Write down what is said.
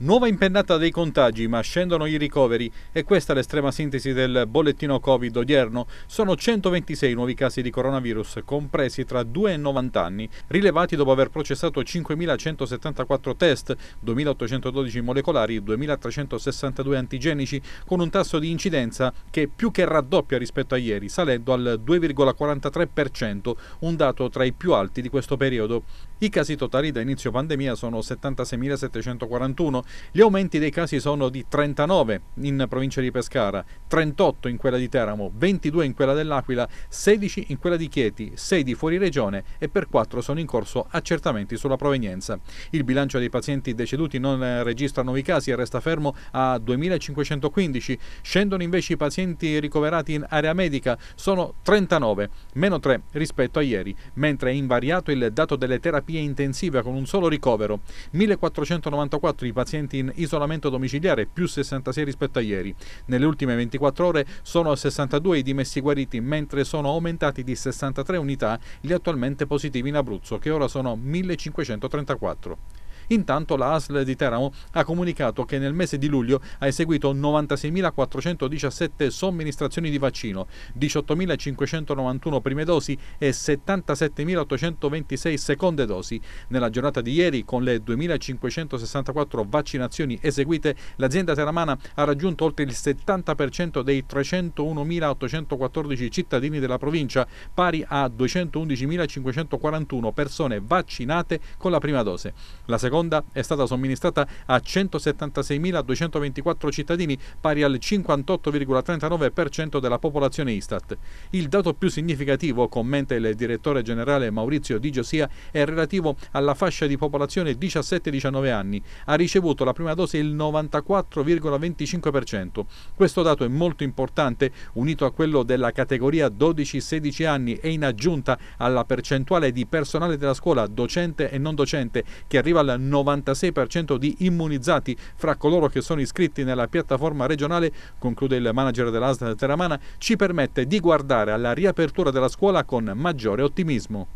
Nuova impennata dei contagi, ma scendono i ricoveri e questa è l'estrema sintesi del bollettino Covid odierno. Sono 126 nuovi casi di coronavirus, compresi tra 2 e 90 anni, rilevati dopo aver processato 5.174 test, 2.812 molecolari, 2.362 antigenici, con un tasso di incidenza che più che raddoppia rispetto a ieri, salendo al 2,43%, un dato tra i più alti di questo periodo. I casi totali da inizio pandemia sono 76.741, gli aumenti dei casi sono di 39 in provincia di Pescara, 38 in quella di Teramo, 22 in quella dell'Aquila, 16 in quella di Chieti, 6 di fuori regione e per 4 sono in corso accertamenti sulla provenienza. Il bilancio dei pazienti deceduti non registra nuovi casi e resta fermo a 2.515, scendono invece i pazienti ricoverati in area medica, sono 39, meno 3 rispetto a ieri, mentre è invariato il dato delle terapie terapia intensiva con un solo ricovero, 1494 i pazienti in isolamento domiciliare più 66 rispetto a ieri. Nelle ultime 24 ore sono 62 i dimessi guariti, mentre sono aumentati di 63 unità gli attualmente positivi in Abruzzo, che ora sono 1534. Intanto la ASL di Teramo ha comunicato che nel mese di luglio ha eseguito 96.417 somministrazioni di vaccino, 18.591 prime dosi e 77.826 seconde dosi. Nella giornata di ieri, con le 2.564 vaccinazioni eseguite, l'azienda teramana ha raggiunto oltre il 70% dei 301.814 cittadini della provincia, pari a 211.541 persone vaccinate con la prima dose. La seconda seconda è stata somministrata a 176.224 cittadini, pari al 58,39% della popolazione Istat. Il dato più significativo, commenta il direttore generale Maurizio Di Giosia, è relativo alla fascia di popolazione 17-19 anni. Ha ricevuto la prima dose il 94,25%. Questo dato è molto importante, unito a quello della categoria 12-16 anni e in aggiunta alla percentuale di personale della scuola, docente e non docente, che arriva al 92,5%. 96% di immunizzati fra coloro che sono iscritti nella piattaforma regionale, conclude il manager dell'ASL Teramana, ci permette di guardare alla riapertura della scuola con maggiore ottimismo.